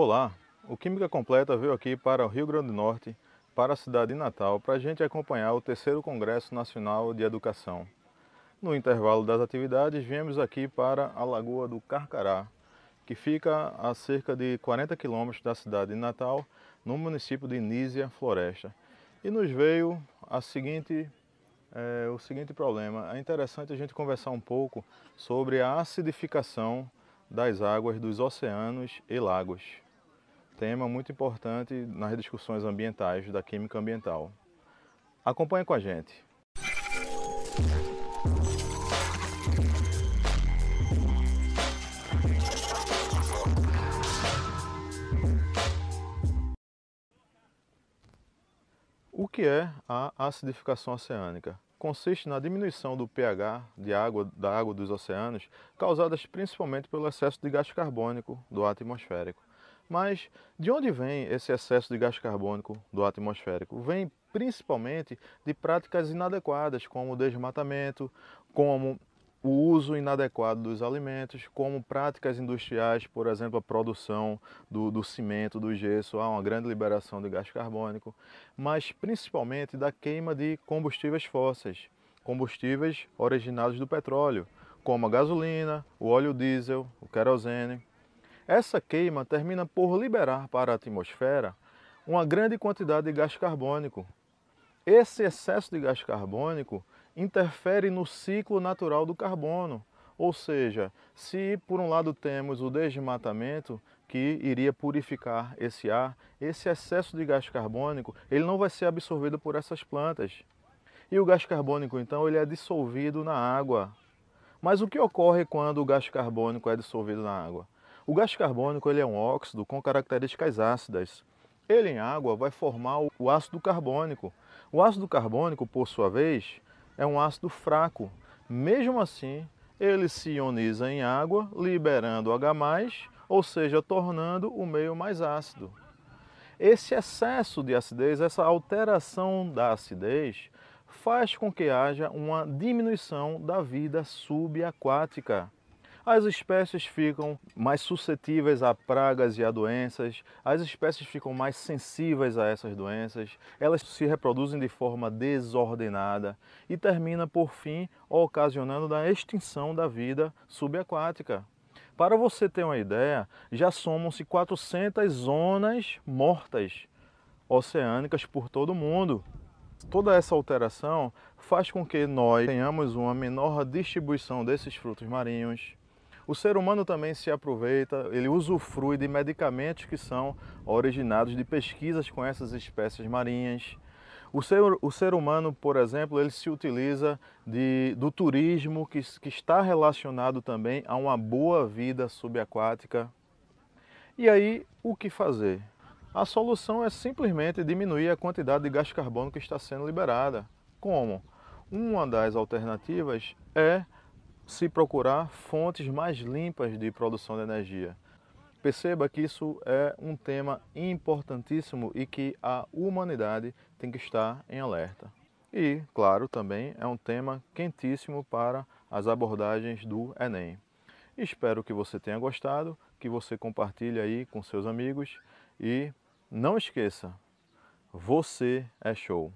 Olá, o Química Completa veio aqui para o Rio Grande do Norte, para a cidade de Natal, para a gente acompanhar o terceiro Congresso Nacional de Educação. No intervalo das atividades, viemos aqui para a Lagoa do Carcará, que fica a cerca de 40 quilômetros da cidade de Natal, no município de Nísia Floresta. E nos veio a seguinte é, o seguinte problema. É interessante a gente conversar um pouco sobre a acidificação das águas dos oceanos e lagos tema muito importante nas discussões ambientais da química ambiental. Acompanhe com a gente. O que é a acidificação oceânica? Consiste na diminuição do pH de água, da água dos oceanos, causadas principalmente pelo excesso de gás carbônico do atmosférico. Mas de onde vem esse excesso de gás carbônico do atmosférico? Vem principalmente de práticas inadequadas, como o desmatamento, como o uso inadequado dos alimentos, como práticas industriais, por exemplo, a produção do, do, cimento, do gesso, há uma grande liberação de gás carbônico, mas principalmente da queima de combustíveis fósseis, combustíveis originados do petróleo, como a gasolina, o óleo diesel, o querosene. Essa queima termina por liberar para a atmosfera uma grande quantidade de gás carbônico. Esse excesso de gás carbônico interfere no ciclo natural do carbono, ou seja, se por um lado temos o desmatamento que iria purificar esse ar, esse excesso de gás carbônico, ele não vai ser absorvido por essas plantas. E o gás carbônico então, ele é dissolvido na água. Mas o que ocorre quando o gás carbônico é dissolvido na água? O gás carbônico ele é um óxido com características ácidas. Ele em água vai formar o ácido carbônico. O ácido carbônico, por sua vez, é um ácido fraco. Mesmo assim, ele se ioniza em água, liberando H+, ou seja, tornando o meio mais ácido. Esse excesso de acidez, essa alteração da acidez, faz com que haja uma diminuição da vida subaquática. As espécies ficam mais suscetíveis a pragas e a doenças, as espécies ficam mais sensíveis a essas doenças, elas se reproduzem de forma desordenada e termina, por fim, ocasionando a extinção da vida subaquática. Para você ter uma ideia, já somam-se 400 zonas mortas oceânicas por todo o mundo. Toda essa alteração faz com que nós tenhamos uma menor distribuição desses frutos marinhos, o ser humano também se aproveita, ele usufrui de medicamentos que são originados de pesquisas com essas espécies marinhas. O ser, o ser humano, por exemplo, ele se utiliza de, do turismo, que, que está relacionado também a uma boa vida subaquática. E aí, o que fazer? A solução é simplesmente diminuir a quantidade de gás carbônico que está sendo liberada. Como? Uma das alternativas é se procurar fontes mais limpas de produção de energia. Perceba que isso é um tema importantíssimo e que a humanidade tem que estar em alerta. E, claro, também é um tema quentíssimo para as abordagens do Enem. Espero que você tenha gostado, que você compartilhe aí com seus amigos e não esqueça, você é show.